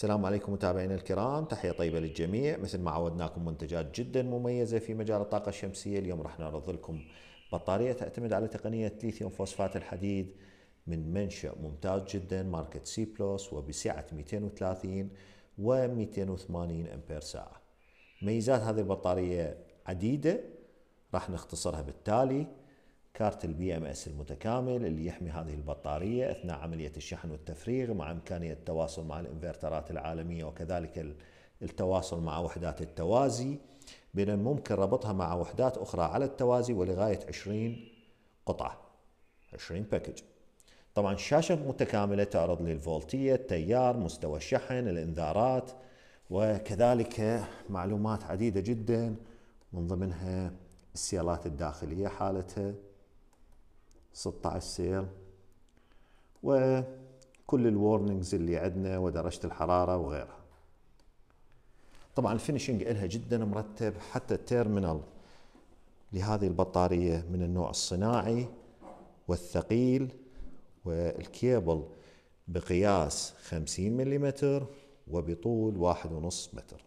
السلام عليكم متابعينا الكرام تحية طيبة للجميع مثل ما عودناكم منتجات جدا مميزة في مجال الطاقة الشمسية اليوم راح نعرض لكم بطارية تعتمد على تقنية ليثيوم فوسفات الحديد من منشأ ممتاز جدا ماركة سي بلس وبسعة 230 و 280 أمبير ساعة ميزات هذه البطارية عديدة راح نختصرها بالتالي كارت البي ام اس المتكامل اللي يحمي هذه البطاريه اثناء عمليه الشحن والتفريغ مع امكانيه التواصل مع الانفرترات العالميه وكذلك التواصل مع وحدات التوازي من الممكن ربطها مع وحدات اخرى على التوازي ولغايه 20 قطعه 20 باكج طبعا الشاشه متكامله تعرض لي الفولتيه التيار مستوى الشحن الانذارات وكذلك معلومات عديده جدا من ضمنها السيالات الداخليه حالتها 16 سيل وكل الورنينجز اللي عندنا ودرجة الحرارة وغيرها طبعا الفينشنج إلها جدا مرتب حتى التيرمينال لهذه البطارية من النوع الصناعي والثقيل والكيبل بقياس 50 ملم وبطول 1.5 متر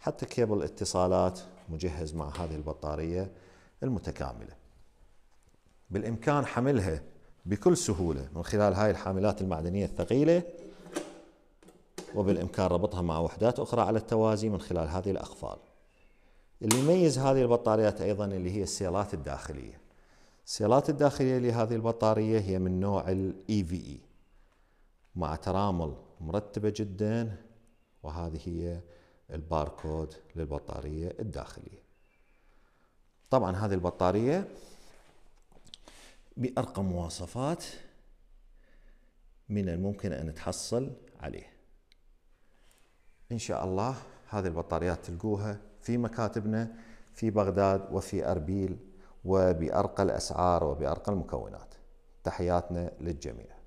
حتى كيبل اتصالات مجهز مع هذه البطارية المتكاملة بالإمكان حملها بكل سهولة من خلال هاي الحاملات المعدنية الثقيلة وبالإمكان ربطها مع وحدات أخرى على التوازي من خلال هذه الأقفال اللي يميز هذه البطاريات أيضا اللي هي السيالات الداخلية السيالات الداخلية لهذه البطارية هي من نوع الاي في e اي e، مع ترامل مرتبة جدا وهذه هي الباركود للبطارية الداخلية طبعا هذه البطارية بأرقى مواصفات من الممكن أن تحصل عليه إن شاء الله هذه البطاريات تلقوها في مكاتبنا في بغداد وفي أربيل وبأرقى الأسعار وبأرقى المكونات تحياتنا للجميع